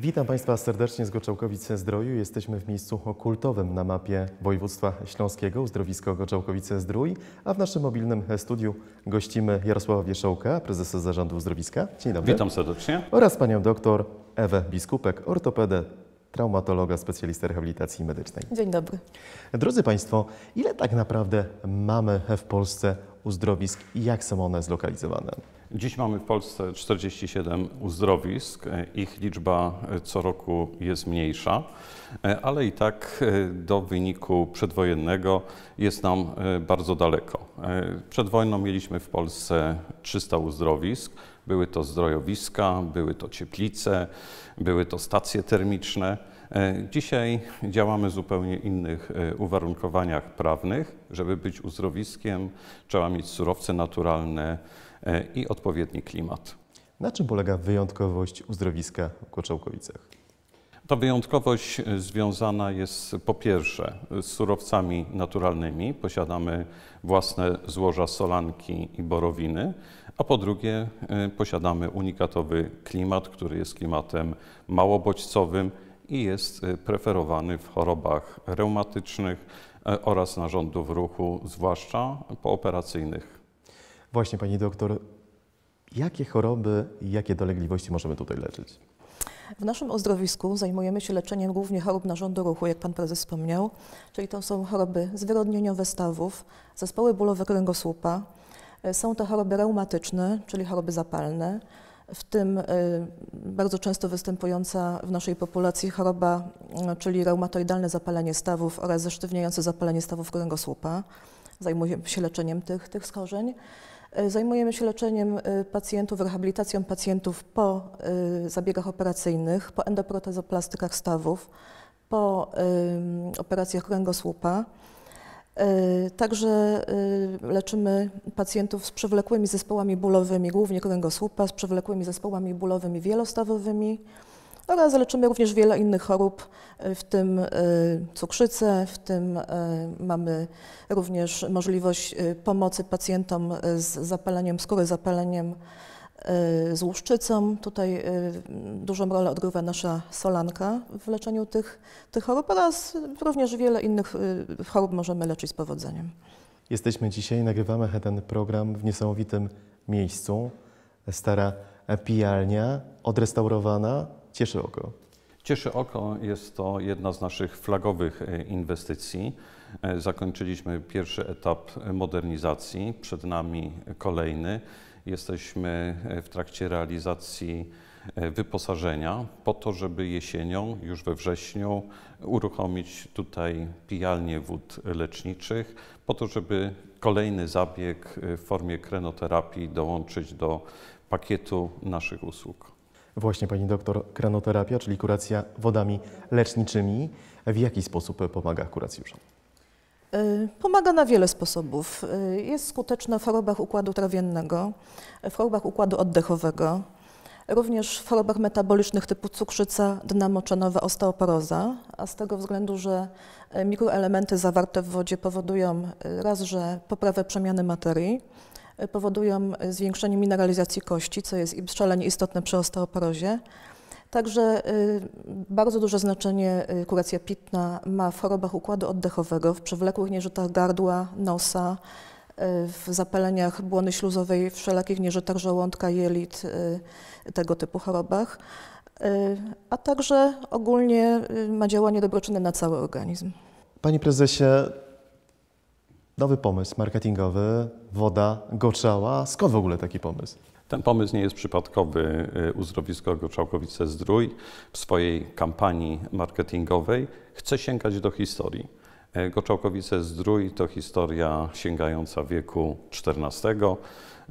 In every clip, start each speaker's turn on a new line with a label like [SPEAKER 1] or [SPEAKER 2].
[SPEAKER 1] Witam Państwa serdecznie z Goczałkowice-Zdroju. Jesteśmy w miejscu kultowym na mapie województwa śląskiego, uzdrowisko Goczałkowice-Zdrój, a w naszym mobilnym studiu gościmy Jarosława Wieszołka, prezesa Zarządu Uzdrowiska. Dzień dobry. Witam serdecznie. Oraz panią doktor Ewę Biskupek, ortopedę, traumatologa, specjalistę rehabilitacji medycznej. Dzień dobry. Drodzy Państwo, ile tak naprawdę mamy w Polsce uzdrowisk i jak są one zlokalizowane?
[SPEAKER 2] Dziś mamy w Polsce 47 uzdrowisk. Ich liczba e, co roku jest mniejsza, e, ale i tak e, do wyniku przedwojennego jest nam bardzo daleko. Przed wojną mieliśmy w Polsce 300 uzdrowisk. Były to zdrojowiska, były to cieplice, były to stacje termiczne. Dzisiaj działamy w zupełnie innych uwarunkowaniach prawnych. Żeby być uzdrowiskiem, trzeba mieć surowce naturalne, E, i odpowiedni klimat.
[SPEAKER 1] Na czym polega wyjątkowość uzdrowiska w Koczołkowicach?
[SPEAKER 2] Ta wyjątkowość e, związana jest po pierwsze z surowcami naturalnymi, posiadamy własne złoża solanki i borowiny, a po drugie e, posiadamy unikatowy klimat, który jest klimatem małobodźcowym i jest preferowany w chorobach reumatycznych oraz narządów ruchu, zwłaszcza pooperacyjnych
[SPEAKER 1] Właśnie, pani doktor, jakie choroby, jakie dolegliwości możemy tutaj leczyć?
[SPEAKER 3] W naszym ozdrowisku zajmujemy się leczeniem głównie chorób narządu ruchu, jak pan prezes wspomniał, czyli to są choroby zwyrodnieniowe stawów, zespoły bólowe kręgosłupa, e, są to choroby reumatyczne, czyli choroby zapalne, w tym e, bardzo często występująca w naszej populacji choroba, e, czyli reumatoidalne zapalenie stawów oraz zesztywniające zapalenie stawów kręgosłupa. Zajmujemy się leczeniem tych, tych schorzeń. E, zajmujemy się leczeniem e, pacjentów, rehabilitacją pacjentów po e, zabiegach operacyjnych, po endoprotezoplastykach stawów, po operacjach kręgosłupa. Także leczymy pacjentów z przewlekłymi zespołami bólowymi, głównie kręgosłupa, z przewlekłymi zespołami bólowymi wielostawowymi, oraz no, leczymy również wiele innych chorób, y, w tym y, cukrzycę, w tym y, mamy również możliwość pomocy pacjentom z zapaleniem skóry, zapaleniem z łuszczycą. Tutaj dużą rolę odgrywa nasza solanka w leczeniu tych, tych chorób oraz również wiele innych chorób możemy leczyć z powodzeniem.
[SPEAKER 1] Jesteśmy dzisiaj, nagrywamy ten program w niesamowitym miejscu. Stara pijalnia, odrestaurowana, cieszy oko.
[SPEAKER 2] Cieszy oko, jest to jedna z naszych flagowych e, inwestycji. E, zakończyliśmy pierwszy etap modernizacji, przed nami kolejny. Jesteśmy e, w trakcie realizacji wyposażenia po to, żeby jesienią, już we wrześniu, uruchomić tutaj pijalnię wód leczniczych, po to, żeby kolejny zabieg w formie krenoterapii dołączyć do pakietu naszych usług.
[SPEAKER 1] Właśnie pani doktor, kranoterapia, czyli kuracja wodami leczniczymi, w jaki sposób pomaga kuracjuszom?
[SPEAKER 3] Y, pomaga na wiele sposobów. Y, jest skuteczna w chorobach układu trawiennego, w chorobach układu oddechowego, również w chorobach metabolicznych typu cukrzyca, dna moczanowa, osteoporoza, a z tego względu, że y, mikroelementy zawarte w wodzie powodują raz, że poprawę przemiany materii, powodują zwiększenie mineralizacji kości, co jest szalenie istotne przy osteoporozie. Także y, bardzo duże znaczenie y, kuracja pitna ma w chorobach układu oddechowego, w przewlekłych nieżytach gardła, nosa, y, w zapaleniach błony śluzowej, wszelakich nieżytach żołądka, jelit, tego typu chorobach, a także ogólnie ma działanie dobroczynne na cały organizm.
[SPEAKER 1] Panie prezesie, Nowy pomysł marketingowy, woda goczała. Skąd w ogóle taki pomysł?
[SPEAKER 2] Ten pomysł nie jest przypadkowy. Y, Uzdrowisko Goczałkowice Zdrój w swojej kampanii marketingowej chce sięgać do historii. Y, Goczałkowice Zdrój to historia sięgająca wieku XIV.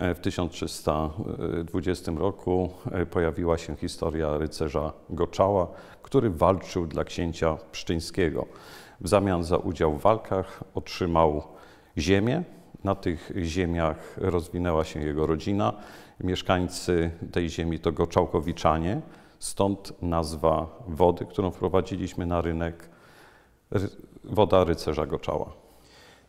[SPEAKER 2] Y, w 1320 roku pojawiła się historia rycerza Goczała, który walczył dla księcia Pszczyńskiego. W zamian za udział w walkach otrzymał ziemię. Na tych ziemiach rozwinęła się jego rodzina. Mieszkańcy tej ziemi to Goczałkowiczanie, stąd nazwa wody, którą wprowadziliśmy na rynek, woda rycerza Goczała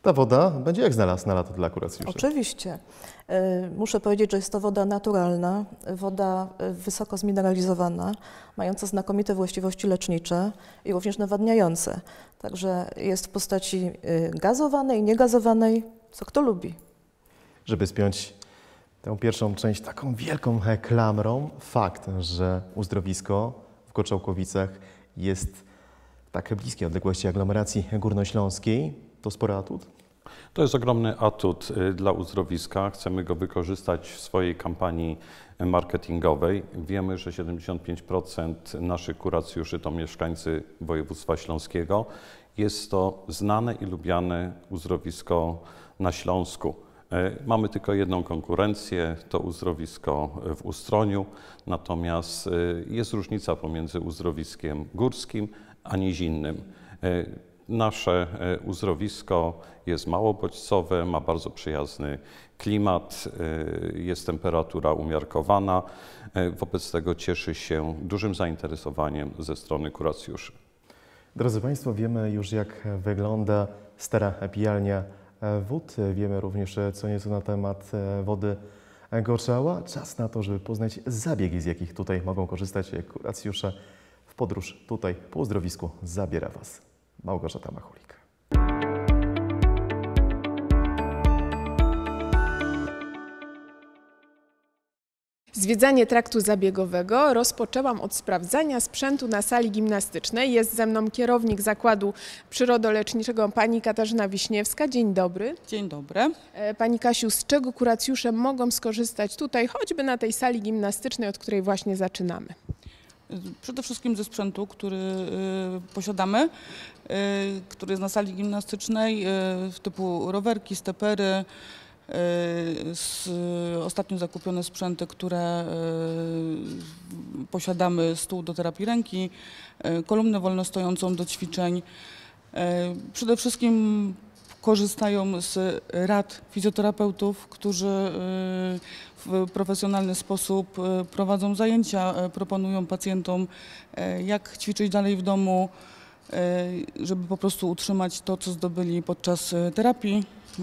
[SPEAKER 1] ta woda będzie jak znalazł na lato dla kuracjuszy.
[SPEAKER 3] Oczywiście. E, muszę powiedzieć, że jest to woda naturalna, woda e, wysoko zmineralizowana, mająca znakomite właściwości lecznicze i również nawadniające. Także jest w postaci e, gazowanej, niegazowanej, co kto lubi.
[SPEAKER 1] Żeby spiąć tę pierwszą część taką wielką klamrą, fakt, że uzdrowisko w Koczołkowicach jest tak bliskiej odległości aglomeracji górnośląskiej, to spory atut.
[SPEAKER 2] To jest ogromny atut y, dla uzdrowiska. Chcemy go wykorzystać w swojej kampanii marketingowej. Wiemy, że 75% naszych kuracjuszy to mieszkańcy województwa śląskiego. Jest to znane i lubiane uzdrowisko na Śląsku. Y, mamy tylko jedną konkurencję, to uzdrowisko w Ustroniu, natomiast y, jest różnica pomiędzy uzdrowiskiem górskim a nizinnym. Nasze e, uzdrowisko jest mało bodźcowe, ma bardzo przyjazny klimat, e, jest temperatura umiarkowana, e, wobec tego cieszy się dużym zainteresowaniem ze strony kuracjuszy.
[SPEAKER 1] Drodzy Państwo, wiemy już jak wygląda stara pijalnia wód. Wiemy również co nieco na temat wody Gorszała. Czas na to, żeby poznać zabiegi, z jakich tutaj mogą korzystać kuracjusze w podróż tutaj po uzdrowisku zabiera Was. Małgorzata Machulik.
[SPEAKER 4] Zwiedzanie traktu zabiegowego rozpoczęłam od sprawdzania sprzętu na sali gimnastycznej. Jest ze mną kierownik zakładu przyrodoleczniczego pani Katarzyna Wiśniewska. Dzień dobry. Dzień dobry. E, pani Kasiu, z czego kuracjusze mogą skorzystać tutaj, choćby na tej sali gimnastycznej, od której właśnie zaczynamy?
[SPEAKER 5] przede wszystkim ze sprzętu, który y, posiadamy, y, który jest na sali gimnastycznej, y, typu rowerki, stepery, z, ostatnio zakupione sprzęty, które posiadamy, stół do terapii ręki, kolumnę wolnostojącą do ćwiczeń. Przede wszystkim korzystają z rad fizjoterapeutów, którzy y, w profesjonalny sposób y, prowadzą zajęcia, y, proponują pacjentom, jak ćwiczyć dalej w domu, żeby po prostu utrzymać to, co zdobyli podczas terapii, w,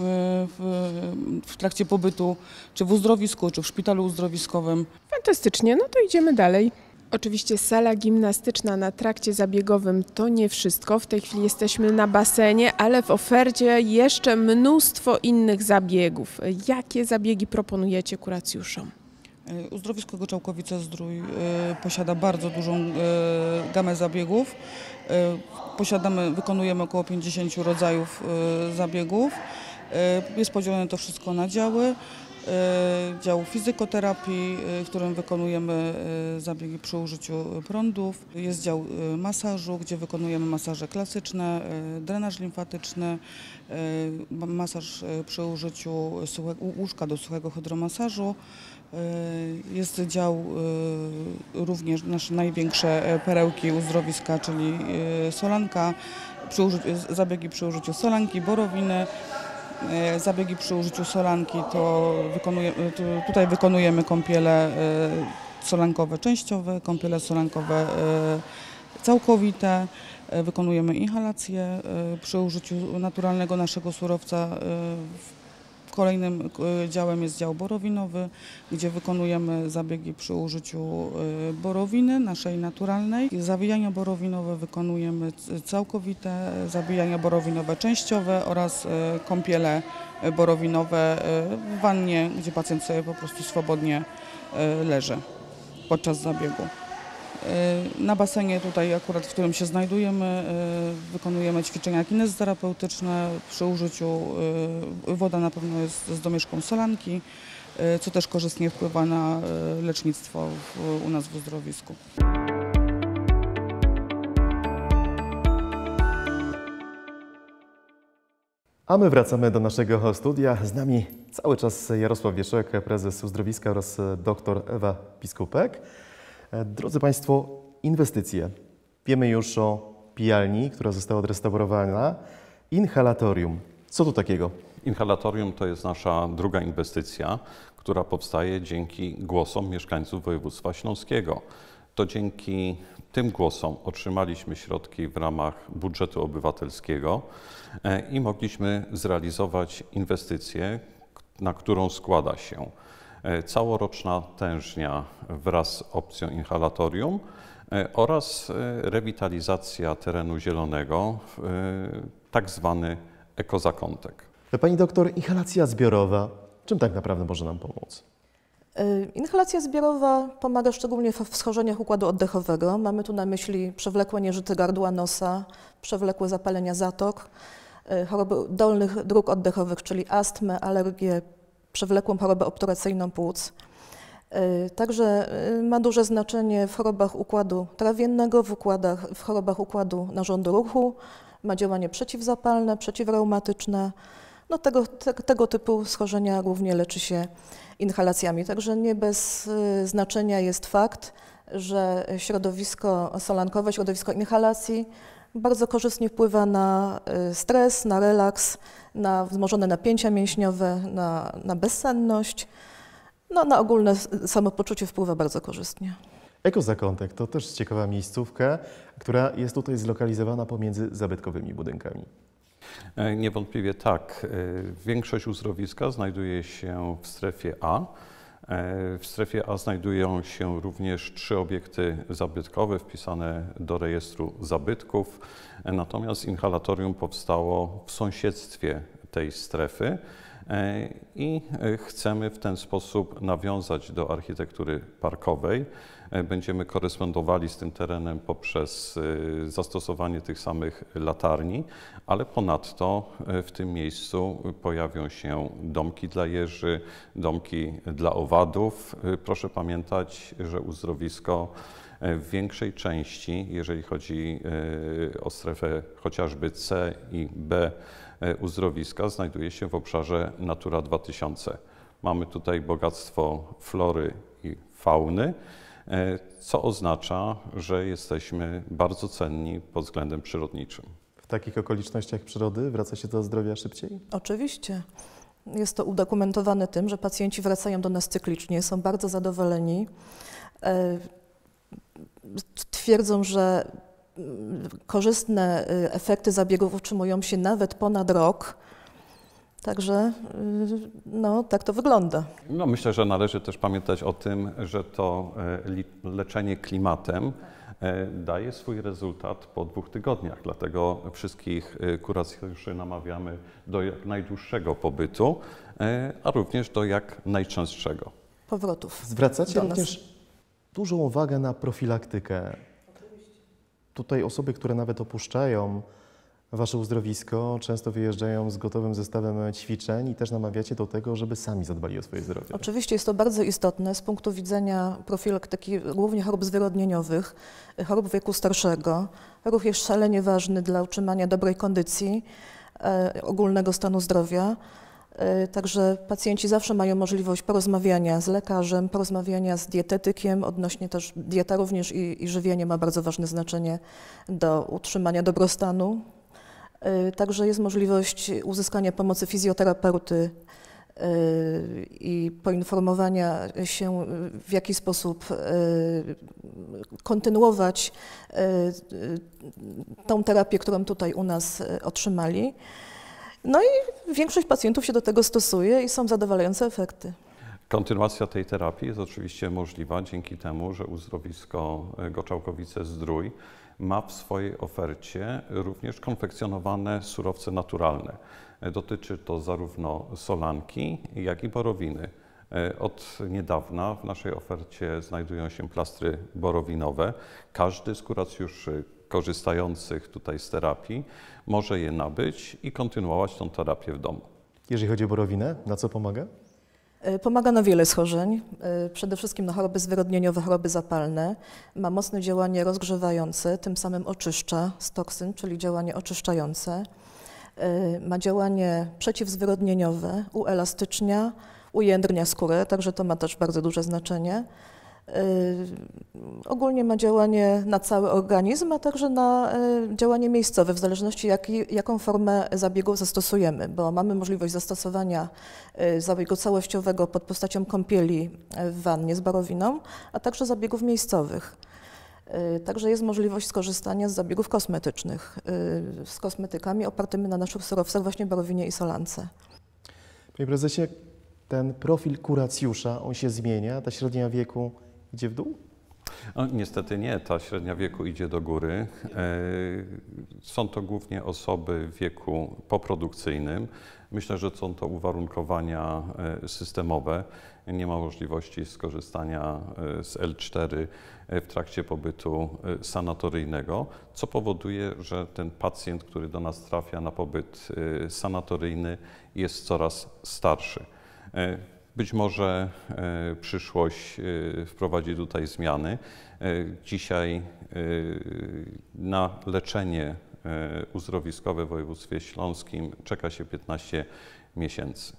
[SPEAKER 5] w, trakcie pobytu, czy w uzdrowisku, czy w szpitalu uzdrowiskowym.
[SPEAKER 4] Fantastycznie, no to idziemy dalej. Oczywiście sala gimnastyczna na trakcie zabiegowym to nie wszystko. W tej chwili jesteśmy na basenie, ale w ofercie jeszcze mnóstwo innych zabiegów. Jakie zabiegi proponujecie kuracjuszom? E, uzdrowisko Czałkowice
[SPEAKER 5] Zdrój e, posiada bardzo dużą e, gamę zabiegów. Posiadamy, wykonujemy około 50 rodzajów zabiegów. Jest podzielone to wszystko na działy. Y, działu fizykoterapii, y, w którym wykonujemy y, zabiegi przy użyciu prądów. Jest dział masażu, gdzie wykonujemy masaże klasyczne, drenaż limfatyczny, masaż przy użyciu łóżka do suchego hydromasażu. Jest dział również nasze największe e, perełki uzdrowiska, czyli solanka, przy użyciu, zabiegi przy użyciu solanki, borowiny. E, zabiegi przy użyciu solanki to, wykonuje, to tutaj wykonujemy kąpiele e, solankowe częściowe, kąpiele solankowe e, całkowite. Wykonujemy inhalacje przy użyciu naturalnego naszego surowca Kolejnym e, działem jest dział borowinowy, gdzie wykonujemy zabiegi przy użyciu e, borowiny naszej naturalnej. Zabijania borowinowe wykonujemy całkowite, zabijania borowinowe częściowe oraz e, kąpiele borowinowe w wannie, gdzie pacjent sobie po prostu swobodnie leży podczas zabiegu. Y, na basenie tutaj akurat, w którym się znajdujemy, y, wykonujemy ćwiczenia kinezterapeutyczne przy użyciu, y, woda na pewno jest z domieszką solanki, co też korzystnie wpływa na lecznictwo u nas w uzdrowisku.
[SPEAKER 1] A my wracamy do naszego studia. Z nami cały czas Jarosław Wieszek, prezes uzdrowiska oraz dr Ewa Piskupek. E, drodzy Państwo, inwestycje. Wiemy już o pijalni, która została odrestaurowana, inhalatorium. Co tu
[SPEAKER 2] takiego? Inhalatorium to jest nasza druga inwestycja, która powstaje dzięki głosom mieszkańców województwa śląskiego. To dzięki tym głosom otrzymaliśmy środki w ramach budżetu obywatelskiego e, i mogliśmy zrealizować inwestycję, na którą składa się E, całoroczna tężnia wraz z opcją inhalatorium e, oraz e, rewitalizacja terenu zielonego, tak zwany ekozakątek.
[SPEAKER 1] Pani doktor, inhalacja zbiorowa, czym tak naprawdę może nam pomóc?
[SPEAKER 3] Inhalacja zbiorowa pomaga szczególnie w schorzeniach układu oddechowego. Mamy tu na myśli przewlekłe nieżyty gardła nosa, przewlekłe zapalenia zatok, choroby dolnych dróg oddechowych, czyli astmę, alergię, przewlekłą chorobę obturacyjną płuc. Y, także y, ma duże znaczenie w chorobach układu trawiennego, w, układach, w chorobach układu narządu ruchu, ma działanie przeciwzapalne, przeciwreumatyczne. No, tego, te, tego typu schorzenia głównie leczy się inhalacjami. Także nie bez y, znaczenia jest fakt, że środowisko solankowe, środowisko inhalacji bardzo korzystnie wpływa na y, stres, na relaks, na wzmożone napięcia mięśniowe, na, na bezsenność. No, na ogólne samopoczucie wpływa bardzo korzystnie.
[SPEAKER 1] Ekozakątek to też ciekawa miejscówka, która jest tutaj zlokalizowana pomiędzy
[SPEAKER 2] zabytkowymi budynkami. E, niewątpliwie tak. E, większość uzdrowiska znajduje się w strefie A. W strefie A znajdują się również trzy obiekty zabytkowe wpisane do rejestru zabytków, natomiast inhalatorium powstało w sąsiedztwie tej strefy. E, i e, chcemy w ten sposób nawiązać do architektury parkowej. E, będziemy korespondowali z tym terenem poprzez zastosowanie tych samych latarni, ale ponadto w tym miejscu pojawią się domki dla jeży, domki dla owadów. Proszę pamiętać, że uzdrowisko w większej części, jeżeli chodzi o strefę chociażby C i B, E, uzdrowiska znajduje się w obszarze Natura 2000. Mamy tutaj bogactwo flory i fauny, e, co oznacza, że jesteśmy bardzo cenni pod względem przyrodniczym.
[SPEAKER 1] W takich okolicznościach przyrody wraca się do zdrowia szybciej?
[SPEAKER 2] Oczywiście.
[SPEAKER 3] Jest to udokumentowane tym, że pacjenci wracają do nas cyklicznie, są bardzo zadowoleni. E, twierdzą, że korzystne y, efekty zabiegów utrzymują się nawet ponad rok. Także y, no, tak to wygląda.
[SPEAKER 2] No, myślę, że należy też pamiętać o tym, że to y, leczenie klimatem daje swój rezultat po dwóch tygodniach. Dlatego wszystkich kuracjuszy namawiamy do jak najdłuższego pobytu, a również do jak najczęstszego. Powrotów. Zwracacie również
[SPEAKER 1] dużą uwagę na profilaktykę tutaj osoby, które nawet opuszczają wasze uzdrowisko, często wyjeżdżają z gotowym zestawem ćwiczeń i też namawiacie do tego, żeby sami zadbali o swoje zdrowie.
[SPEAKER 3] Oczywiście jest to bardzo istotne z punktu widzenia profilaktyki głównie chorób zwyrodnieniowych, chorób wieku starszego, ruch jest szalenie ważny dla utrzymania dobrej kondycji, e, ogólnego stanu zdrowia. E, także pacjenci zawsze mają możliwość porozmawiania z lekarzem, porozmawiania z dietetykiem odnośnie też dieta również i, i żywienie ma bardzo ważne znaczenie do utrzymania dobrostanu. E, także jest możliwość uzyskania pomocy fizjoterapeuty e, i poinformowania się, w jaki sposób kontynuować tą terapię, którą tutaj u nas otrzymali. No i większość pacjentów się do tego stosuje i są zadowalające efekty.
[SPEAKER 2] Kontynuacja tej terapii jest oczywiście możliwa dzięki temu, że uzdrowisko e, Goczałkowice Zdrój ma w swojej ofercie również konfekcjonowane surowce naturalne. E, dotyczy to zarówno solanki, jak i borowiny. E, od niedawna w naszej ofercie znajdują się plastry borowinowe. Każdy z kuracjuszy, korzystających tutaj z terapii może je nabyć i kontynuować tą terapię w domu.
[SPEAKER 1] Jeżeli chodzi o borowinę, na co pomaga?
[SPEAKER 3] E, pomaga na wiele schorzeń, e, przede wszystkim na choroby zwyrodnieniowe, choroby zapalne. Ma mocne działanie rozgrzewające, tym samym oczyszcza z toksyn, czyli działanie oczyszczające. E, ma działanie przeciwzwyrodnieniowe, uelastycznia, ujędrnia skórę, także to ma też bardzo duże znaczenie. Y, ogólnie ma działanie na cały organizm, a także na y, działanie miejscowe, w zależności jaką formę zabiegu zastosujemy, bo mamy możliwość zastosowania y, zabiegu całościowego pod postacią kąpieli w wannie z barowiną, a także zabiegów miejscowych. Także jest możliwość skorzystania z zabiegów kosmetycznych, z kosmetykami opartymi na naszych surowcach, właśnie barowinie i solance.
[SPEAKER 1] Panie prezesie, ten profil kuracjusza, on się zmienia, ta średnia wieku idzie w dół?
[SPEAKER 2] No, niestety nie, ta średnia wieku idzie do góry. E, są to głównie osoby w wieku poprodukcyjnym. Myślę, że są to uwarunkowania e, systemowe. Nie ma możliwości skorzystania e, z L4 w trakcie pobytu sanatoryjnego, co powoduje, że ten pacjent, który do nas trafia na pobyt sanatoryjny, jest coraz starszy. Być może e, przyszłość e, wprowadzi tutaj zmiany. E, dzisiaj na leczenie uzdrowiskowe w województwie śląskim czeka się 15 miesięcy.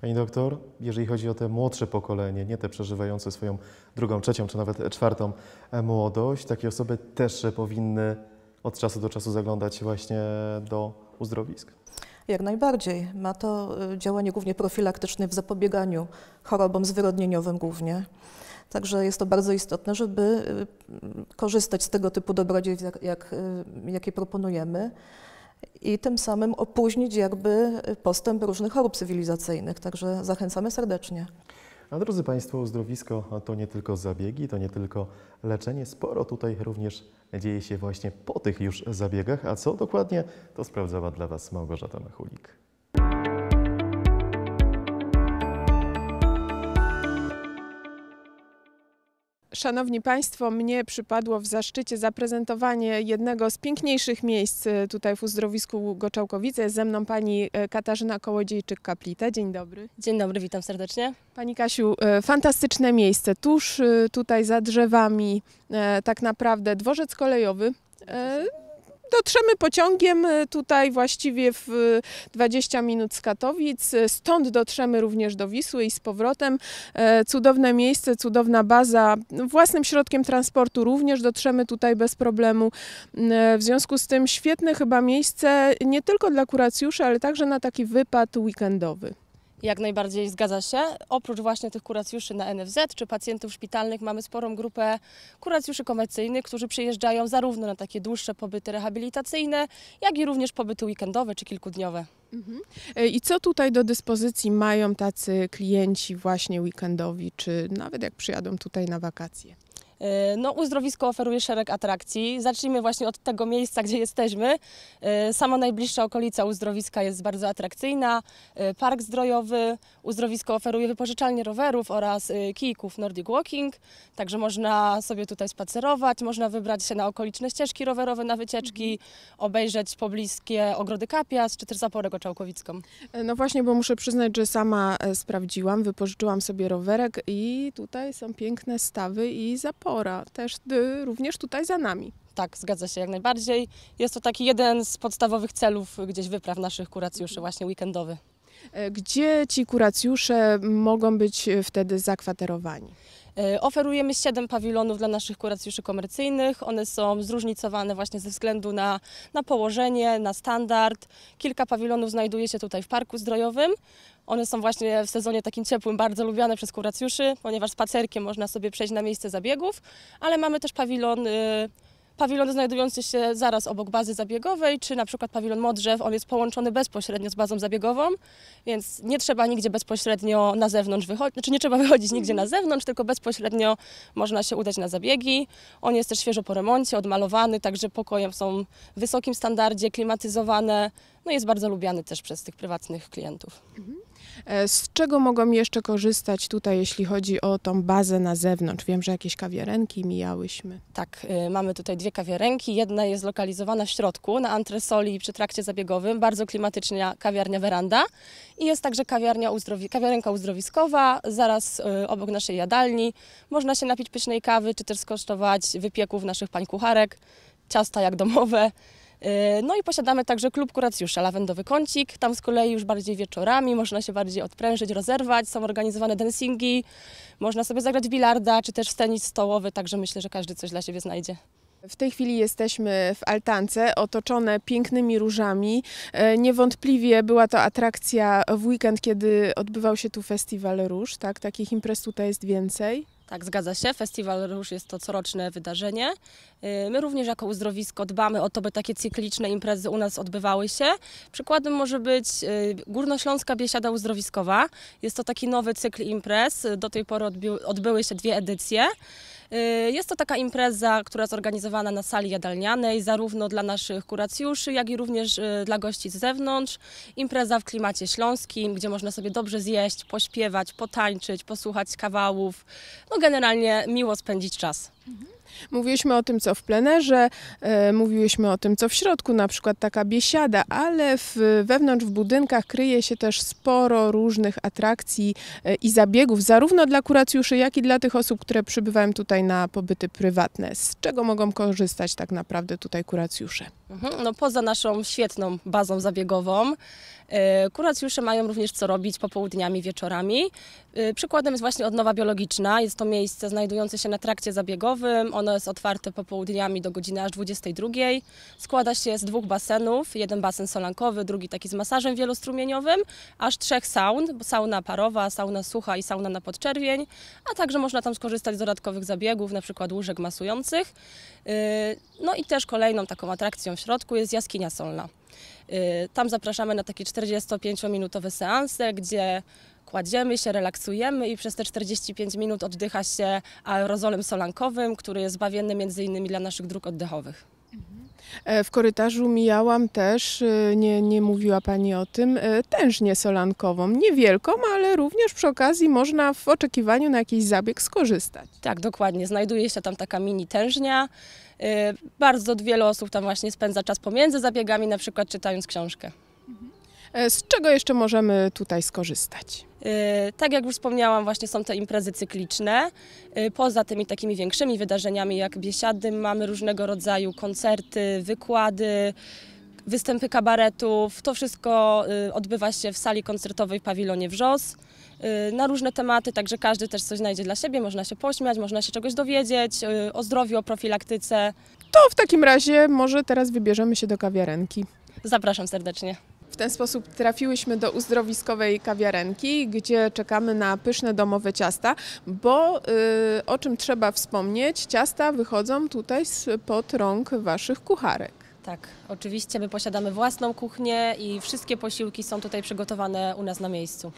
[SPEAKER 1] Pani doktor, jeżeli chodzi o te młodsze pokolenie, nie te przeżywające swoją drugą, trzecią czy nawet czwartą młodość, takie osoby też powinny od czasu do czasu zaglądać właśnie do uzdrowisk?
[SPEAKER 3] Jak najbardziej. Ma to y, działanie głównie profilaktyczne w zapobieganiu chorobom zwyrodnieniowym głównie. Także jest to bardzo istotne, żeby y, korzystać z tego typu dobrodziejstw, jak, jak, y, jakie proponujemy i tym samym opóźnić jakby postęp różnych chorób cywilizacyjnych. Także zachęcamy serdecznie.
[SPEAKER 1] A drodzy Państwo, uzdrowisko to nie tylko zabiegi, to nie tylko leczenie. Sporo tutaj również dzieje się właśnie po tych już zabiegach. A co dokładnie, to sprawdzała dla Was Małgorzata Machulik.
[SPEAKER 4] Szanowni Państwo, mnie przypadło w zaszczycie zaprezentowanie jednego z piękniejszych miejsc e, tutaj w uzdrowisku Goczałkowice. Jest ze mną pani e, Katarzyna Kołodziejczyk-Kaplita. Dzień dobry. Dzień dobry, witam serdecznie. Pani Kasiu, e, fantastyczne miejsce, tuż tutaj za drzewami, tak naprawdę dworzec kolejowy dotrzemy pociągiem y, tutaj właściwie w 20 y, minut z Katowic. Stąd dotrzemy również do Wisły i z powrotem. E, cudowne miejsce, cudowna baza. Własnym środkiem transportu również dotrzemy tutaj bez problemu. E, w związku z tym świetne chyba miejsce nie tylko dla kuracjuszy, ale także na taki wypad weekendowy.
[SPEAKER 6] Jak najbardziej zgadza się. Oprócz właśnie tych kuracjuszy na NFZ czy pacjentów szpitalnych mamy sporą grupę kuracjuszy komercyjnych, którzy przyjeżdżają zarówno na takie dłuższe pobyty rehabilitacyjne, jak i również pobyty weekendowe czy kilkudniowe.
[SPEAKER 4] Mhm. E, I co tutaj do dyspozycji mają tacy klienci właśnie weekendowi, czy nawet jak przyjadą tutaj na wakacje?
[SPEAKER 6] E, no, uzdrowisko oferuje szereg atrakcji. Zacznijmy właśnie od tego miejsca, gdzie jesteśmy. E, sama najbliższa okolica uzdrowiska jest bardzo atrakcyjna. E, park zdrojowy, uzdrowisko oferuje wypożyczalnie rowerów oraz kijków Nordic Walking, także można sobie tutaj spacerować, można wybrać się na okoliczne ścieżki rowerowe na wycieczki, mhm. obejrzeć pobliskie ogrody Kapias czy też Zaporę Goczałkowicką.
[SPEAKER 4] No właśnie, bo muszę przyznać, że sama sprawdziłam, wypożyczyłam sobie rowerek i tutaj są piękne stawy i zapory chora, też y, również tutaj za nami. Tak, zgadza się jak najbardziej. Jest to taki
[SPEAKER 6] jeden z podstawowych celów gdzieś wypraw naszych kuracjuszy, mhm. właśnie weekendowy.
[SPEAKER 4] E, gdzie ci kuracjusze mogą być e, wtedy zakwaterowani?
[SPEAKER 6] E, oferujemy siedem pawilonów dla naszych kuracjuszy komercyjnych. One są zróżnicowane właśnie ze względu na, na położenie, na standard. Kilka pawilonów znajduje się tutaj w Parku Zdrojowym one są właśnie w sezonie takim ciepłym bardzo lubiane przez kuracjuszy, ponieważ spacerkiem można sobie przejść na miejsce zabiegów, ale mamy też pawilon y, pawilon znajdujący się zaraz obok bazy zabiegowej, czy na przykład pawilon modrzew, on jest połączony bezpośrednio z bazą zabiegową, więc nie trzeba nigdzie bezpośrednio na zewnątrz wychodzić, znaczy nie trzeba wychodzić nigdzie na zewnątrz, tylko bezpośrednio można się udać na zabiegi. On jest też świeżo po remoncie, odmalowany, także pokoje są w wysokim standardzie, klimatyzowane, no jest bardzo lubiany też przez tych prywatnych klientów. Mhm.
[SPEAKER 4] E, z czego mogą jeszcze korzystać tutaj, jeśli chodzi o tą bazę na zewnątrz? Wiem, że jakieś kawiarenki mijałyśmy. Tak,
[SPEAKER 6] y, mamy tutaj dwie kawiarenki. Jedna jest zlokalizowana w środku, na antresoli przy trakcie zabiegowym. Bardzo klimatyczna kawiarnia Weranda. I jest także kawiarnia uzdrowi kawiarenka uzdrowiskowa, zaraz y, obok naszej jadalni. Można się napić pysznej kawy, czy też skosztować wypieków naszych pań kucharek, ciasta jak domowe. Yy, no i posiadamy także klub kuracjusza, lawendowy kącik. Tam z kolei już bardziej wieczorami można się bardziej odprężyć, rozerwać. Są organizowane dancingi, można sobie zagrać bilarda, czy też w tenis stołowy, także myślę, że każdy coś dla siebie znajdzie.
[SPEAKER 4] W tej chwili jesteśmy w altance, otoczone pięknymi różami. E, niewątpliwie była to atrakcja w weekend, kiedy odbywał się tu festiwal róż. Tak? Takich imprez tutaj jest więcej.
[SPEAKER 6] Tak, zgadza się. Festiwal Róż jest to coroczne wydarzenie. Y, my również jako uzdrowisko dbamy o to, by takie cykliczne imprezy u nas odbywały się. Przykładem może być y, Górnośląska Biesiada Uzdrowiskowa. Jest to taki nowy cykl imprez. Do tej pory odbyły się dwie edycje. Y, jest to taka impreza, która jest organizowana na sali jadalnianej, zarówno dla naszych kuracjuszy, jak i również dla gości z zewnątrz. Impreza w klimacie śląskim, gdzie można sobie dobrze zjeść, pośpiewać, potańczyć, posłuchać kawałów, no, generalnie miło spędzić
[SPEAKER 4] czas. Mówiłyśmy Mówiliśmy o tym, co w plenerze, e, mówiliśmy o tym, co w środku, na przykład taka biesiada, ale w, wewnątrz w budynkach kryje się też sporo różnych atrakcji e, i zabiegów, zarówno dla kuracjuszy, jak i dla tych osób, które przybywają tutaj na pobyty prywatne. Z czego mogą korzystać tak naprawdę tutaj kuracjusze?
[SPEAKER 6] Mhm, no poza naszą świetną bazą zabiegową, E, kuracjusze mają również co robić popołudniami, wieczorami. E, przykładem jest właśnie odnowa biologiczna. Jest to miejsce znajdujące się na trakcie zabiegowym. Ono jest otwarte popołudniami do godziny aż 22. Składa się z dwóch basenów. Jeden basen solankowy, drugi taki z masażem wielostrumieniowym. Aż trzech saun. Sauna parowa, sauna sucha i sauna na podczerwień. A także można tam skorzystać z dodatkowych zabiegów, na przykład łóżek masujących. E, no i też kolejną taką atrakcją w środku jest jaskinia solna. Y, tam zapraszamy na takie 45-minutowe seanse, gdzie kładziemy się, relaksujemy i przez te 45 minut oddycha się aerozolem solankowym, który jest bawienny między innymi dla naszych dróg oddechowych. Mhm.
[SPEAKER 4] E, w korytarzu mijałam też, y, nie, nie mówiła Pani o tym, e, tężnię solankową. Niewielką, ale również przy okazji można w oczekiwaniu na jakiś zabieg skorzystać. Tak, dokładnie.
[SPEAKER 6] Znajduje się tam taka mini tężnia. Y, bardzo wiele osób tam właśnie spędza czas pomiędzy zabiegami, na przykład czytając książkę.
[SPEAKER 4] E, z czego jeszcze możemy tutaj skorzystać?
[SPEAKER 6] Y, tak jak już wspomniałam, właśnie są te imprezy cykliczne. Y, poza tymi takimi większymi wydarzeniami jak biesiady mamy różnego rodzaju koncerty, wykłady, występy kabaretów. To wszystko y, odbywa się w sali koncertowej w pawilonie Wrzos y, na różne tematy, także każdy też coś znajdzie dla siebie, można się pośmiać, można się czegoś dowiedzieć y, o zdrowiu, o profilaktyce.
[SPEAKER 4] To w takim razie może teraz wybierzemy się do kawiarenki.
[SPEAKER 6] Zapraszam serdecznie.
[SPEAKER 4] W ten sposób trafiłyśmy do uzdrowiskowej kawiarenki, gdzie czekamy na pyszne domowe ciasta, bo o czym trzeba wspomnieć, ciasta wychodzą tutaj spod rąk waszych kucharek. Tak, oczywiście
[SPEAKER 6] my posiadamy własną kuchnię i wszystkie posiłki są tutaj przygotowane u nas na miejscu.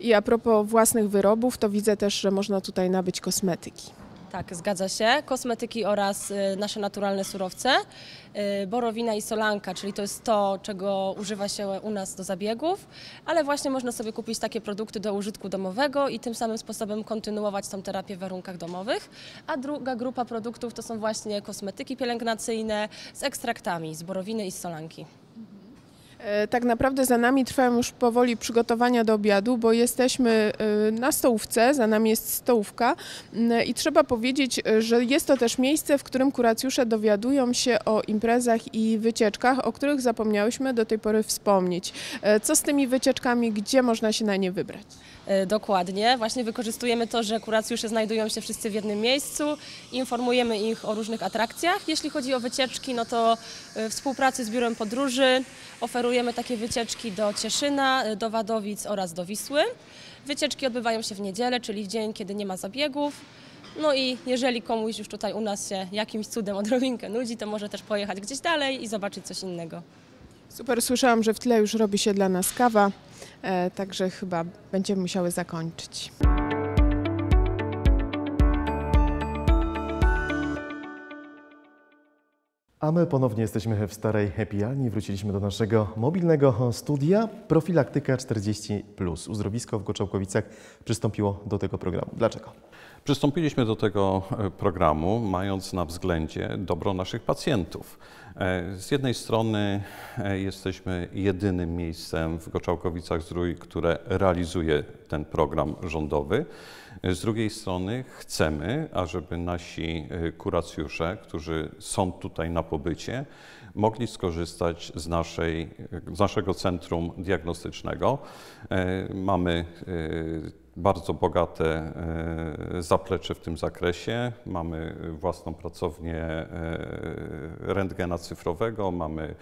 [SPEAKER 4] I a propos własnych wyrobów, to widzę też, że można tutaj nabyć kosmetyki.
[SPEAKER 6] Tak, zgadza się. Kosmetyki oraz y, nasze naturalne surowce. Y, borowina i solanka, czyli to jest to, czego używa się u nas do zabiegów, ale właśnie można sobie kupić takie produkty do użytku domowego i tym samym sposobem kontynuować tą terapię w warunkach domowych. A druga grupa produktów to są właśnie kosmetyki pielęgnacyjne z ekstraktami z borowiny i z solanki.
[SPEAKER 4] E, tak naprawdę za nami trwają już powoli przygotowania do obiadu, bo jesteśmy e, na stołówce, za nami jest stołówka mm, e, i trzeba powiedzieć, że jest to też miejsce, w którym kuracjusze dowiadują się o imprezach i wycieczkach, o których zapomniałyśmy do tej pory wspomnieć. Co z tymi wycieczkami, gdzie można się na nie wybrać?
[SPEAKER 6] Dokładnie, właśnie wykorzystujemy to, że kuracjusze znajdują się wszyscy w jednym miejscu, informujemy ich o różnych atrakcjach. Jeśli chodzi o wycieczki, no to współpracy z biurem podróży oferujemy oferujemy takie wycieczki do Cieszyna, do Wadowic oraz do Wisły. Wycieczki odbywają się w niedzielę, czyli w dzień, kiedy nie ma zabiegów. No i jeżeli komuś już tutaj u nas się jakimś cudem odrobinkę nudzi, to może też pojechać gdzieś dalej i zobaczyć coś innego.
[SPEAKER 4] Super, słyszałam, że w tle już robi się dla nas kawa, e, także chyba będziemy musiały zakończyć.
[SPEAKER 1] A my ponownie jesteśmy w starej Hepialni. Wróciliśmy do naszego mobilnego studia. Profilaktyka 40. Uzdrowisko w Goczałkowicach przystąpiło do tego programu.
[SPEAKER 2] Dlaczego? Przystąpiliśmy do tego e, programu, mając na względzie dobro naszych pacjentów. E, z jednej strony e, jesteśmy jedynym miejscem w Goczałkowicach Zdrój, które realizuje ten program rządowy. Z drugiej strony chcemy, ażeby nasi kuracjusze, którzy są tutaj na pobycie, mogli skorzystać z, naszej, z naszego centrum diagnostycznego. E, mamy e, bardzo bogate e, zaplecze w tym zakresie. Mamy własną pracownię rentgena cyfrowego, mamy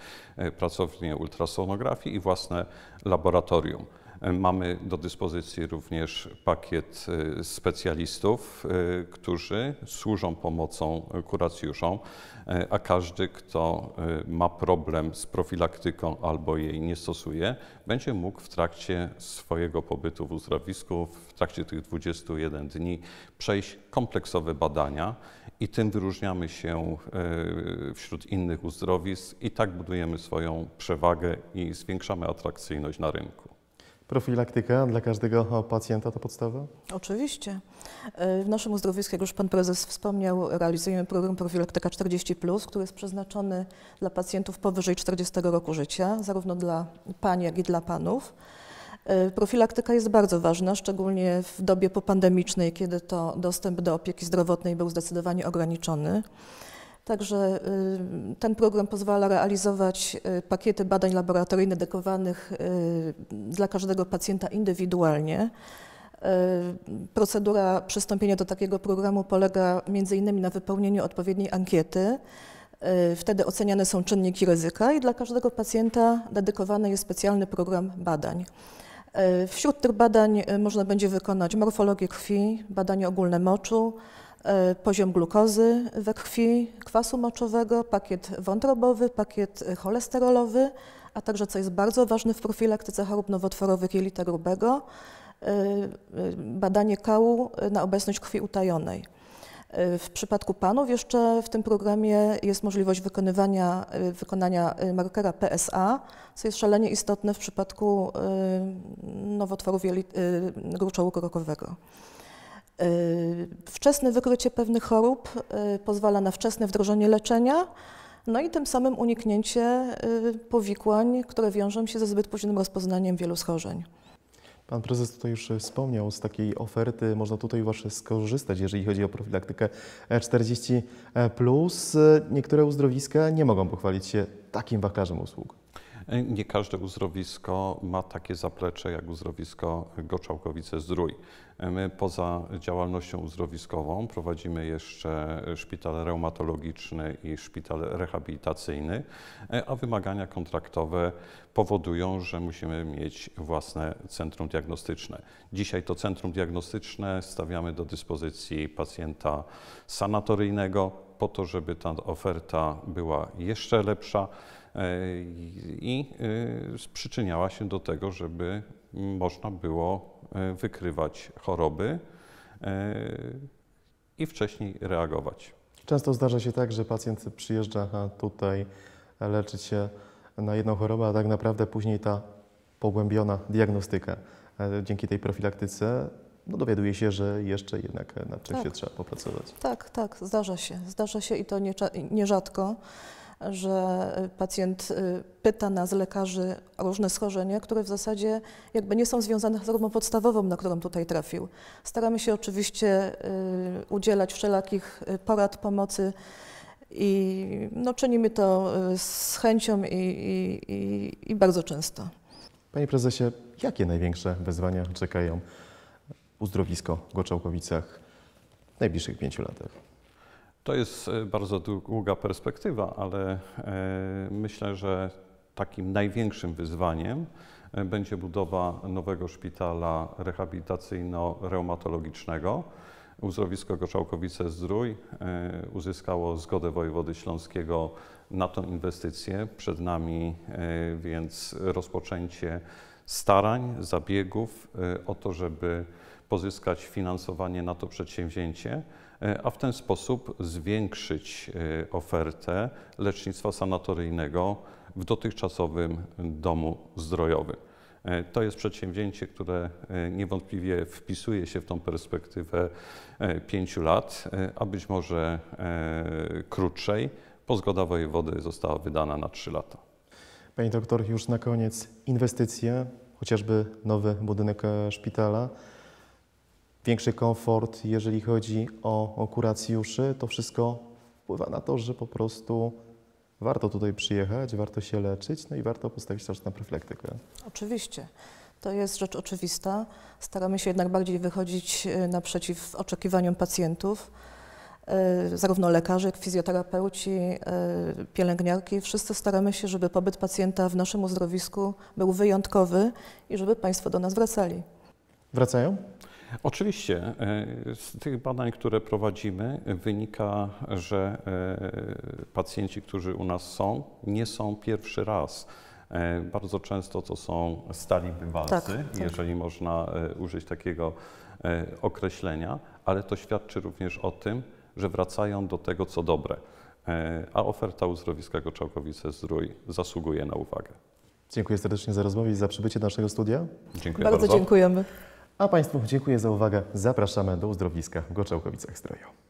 [SPEAKER 2] pracownię ultrasonografii i własne laboratorium. E, mamy do dyspozycji również pakiet e, specjalistów, e, którzy służą pomocą kuracjuszom, a każdy, kto ma problem z profilaktyką albo jej nie stosuje, będzie mógł w trakcie swojego pobytu w uzdrowisku, w trakcie tych 21 dni przejść kompleksowe badania i tym wyróżniamy się wśród innych uzdrowisk i tak budujemy swoją przewagę i zwiększamy atrakcyjność na rynku.
[SPEAKER 1] Profilaktyka dla każdego pacjenta to podstawa?
[SPEAKER 3] Oczywiście. E, w naszym uzdrowisku, jak już Pan Prezes wspomniał, realizujemy program Profilaktyka 40+, który jest przeznaczony dla pacjentów powyżej 40 roku życia, zarówno dla pań, jak i dla panów. E, profilaktyka jest bardzo ważna, szczególnie w dobie popandemicznej, kiedy to dostęp do opieki zdrowotnej był zdecydowanie ograniczony. Także y, ten program pozwala realizować y, pakiety badań laboratoryjnych dedykowanych y, dla każdego pacjenta indywidualnie. Procedura przystąpienia do takiego programu polega m.in. na wypełnieniu odpowiedniej ankiety. Wtedy oceniane są czynniki ryzyka i dla każdego pacjenta dedykowany jest specjalny program badań. Wśród tych badań można będzie wykonać morfologię krwi, badanie ogólne moczu, E, poziom glukozy we krwi, kwasu moczowego, pakiet wątrobowy, pakiet cholesterolowy, a także, co jest bardzo ważne w profilaktyce chorób nowotworowych jelita grubego, e, badanie kału na obecność krwi utajonej. E, w przypadku panów jeszcze w tym programie jest możliwość wykonywania, wykonania markera PSA, co jest szalenie istotne w przypadku nowotworów gruczołu krokowego. Y, wczesne wykrycie pewnych chorób y, pozwala na wczesne wdrożenie leczenia, no i tym samym uniknięcie y, powikłań, które wiążą się ze zbyt późnym rozpoznaniem wielu schorzeń.
[SPEAKER 1] Pan prezes tutaj już wspomniał, z takiej oferty można tutaj właśnie skorzystać, jeżeli chodzi o profilaktykę 40. E niektóre uzdrowiska nie mogą pochwalić się takim wachlarzem usług.
[SPEAKER 2] E, nie każde uzdrowisko ma takie zaplecze jak uzdrowisko Goczałkowice-Zdrój. E, my poza działalnością uzdrowiskową prowadzimy jeszcze szpital reumatologiczny i szpital rehabilitacyjny, e, a wymagania kontraktowe powodują, że musimy mieć własne centrum diagnostyczne. Dzisiaj to centrum diagnostyczne stawiamy do dyspozycji pacjenta sanatoryjnego po to, żeby ta oferta była jeszcze lepsza i y, przyczyniała się do tego, żeby można było y, wykrywać choroby y, i wcześniej reagować.
[SPEAKER 1] Często zdarza się tak, że pacjent przyjeżdża tutaj leczyć się na jedną chorobę, a tak naprawdę później ta pogłębiona diagnostyka e, dzięki tej profilaktyce no dowiaduje się, że jeszcze jednak nad czymś tak. trzeba popracować.
[SPEAKER 3] Tak, tak, zdarza się. Zdarza się i to nierzadko. Nie że e, pacjent e, pyta nas, lekarzy, o różne schorzenia, które w zasadzie jakby nie są związane z chorobą podstawową, na którą tutaj trafił. Staramy się oczywiście e, udzielać wszelakich porad, pomocy i no, czynimy to z chęcią i, i, i bardzo często.
[SPEAKER 1] Panie prezesie, jakie największe wyzwania czekają uzdrowisko w Goczałkowicach w najbliższych pięciu latach?
[SPEAKER 2] To jest e, bardzo długa perspektywa, ale e, myślę, że takim największym wyzwaniem e, będzie budowa nowego szpitala rehabilitacyjno-reumatologicznego. Uzdrowisko Goczałkowice zdrój uzyskało zgodę wojewody śląskiego na tą inwestycję. Przed nami więc rozpoczęcie starań, zabiegów o to, żeby pozyskać finansowanie na to przedsięwzięcie. E, a w ten sposób zwiększyć e, ofertę lecznictwa sanatoryjnego w dotychczasowym domu zdrojowym. E, to jest przedsięwzięcie, które niewątpliwie wpisuje się w tą perspektywę pięciu lat, a być może krótszej. Pozgoda wojewody została wydana na trzy lata.
[SPEAKER 1] Pani doktor, już na koniec inwestycje, chociażby nowy budynek szpitala większy komfort, jeżeli chodzi o, o kuracjuszy. To wszystko wpływa na to, że po prostu warto tutaj przyjechać, warto się leczyć, no i warto postawić też na profilaktykę.
[SPEAKER 3] Oczywiście. To jest rzecz oczywista. Staramy się jednak bardziej wychodzić e, naprzeciw oczekiwaniom pacjentów. E, zarówno lekarzy jak fizjoterapeuci, e, pielęgniarki, wszyscy staramy się, żeby pobyt pacjenta w naszym uzdrowisku był wyjątkowy i żeby Państwo do nas wracali.
[SPEAKER 2] Wracają? Oczywiście. E, z tych badań, które prowadzimy, wynika, że e, pacjenci, którzy u nas są, nie są pierwszy raz. E, bardzo często to są stali bywalcy, tak, tak. jeżeli można użyć takiego określenia, ale to świadczy również o tym, że wracają do tego, co dobre. A oferta uzdrowiska Goczałkowice-Zdrój zasługuje na uwagę.
[SPEAKER 1] Dziękuję serdecznie za rozmowę i za przybycie do naszego studia. Dziękuję bardzo. Bardzo dziękujemy. A Państwu dziękuję za uwagę. Zapraszamy do uzdrowiska w Goczałkowicach-Zdroju.